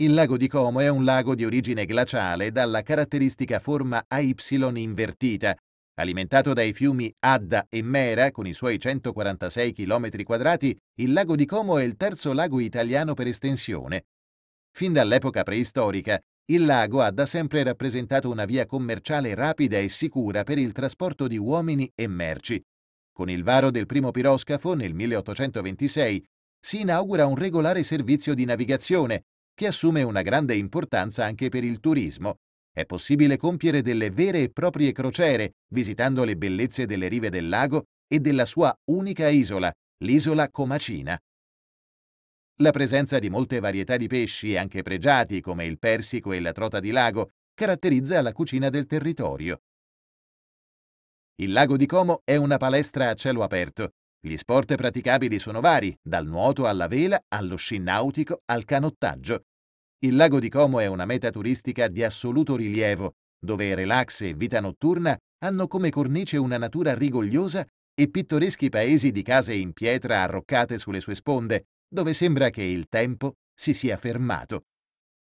Il lago di Como è un lago di origine glaciale dalla caratteristica forma AY invertita, Alimentato dai fiumi Adda e Mera con i suoi 146 km quadrati, il lago di Como è il terzo lago italiano per estensione. Fin dall'epoca preistorica, il lago ha da sempre rappresentato una via commerciale rapida e sicura per il trasporto di uomini e merci. Con il varo del primo piroscafo nel 1826 si inaugura un regolare servizio di navigazione che assume una grande importanza anche per il turismo. È possibile compiere delle vere e proprie crociere visitando le bellezze delle rive del lago e della sua unica isola, l'isola Comacina. La presenza di molte varietà di pesci, anche pregiati come il persico e la trota di lago, caratterizza la cucina del territorio. Il lago di Como è una palestra a cielo aperto, gli sport praticabili sono vari, dal nuoto alla vela, allo sci nautico, al canottaggio. Il lago di Como è una meta turistica di assoluto rilievo, dove relax e vita notturna hanno come cornice una natura rigogliosa e pittoreschi paesi di case in pietra arroccate sulle sue sponde, dove sembra che il tempo si sia fermato.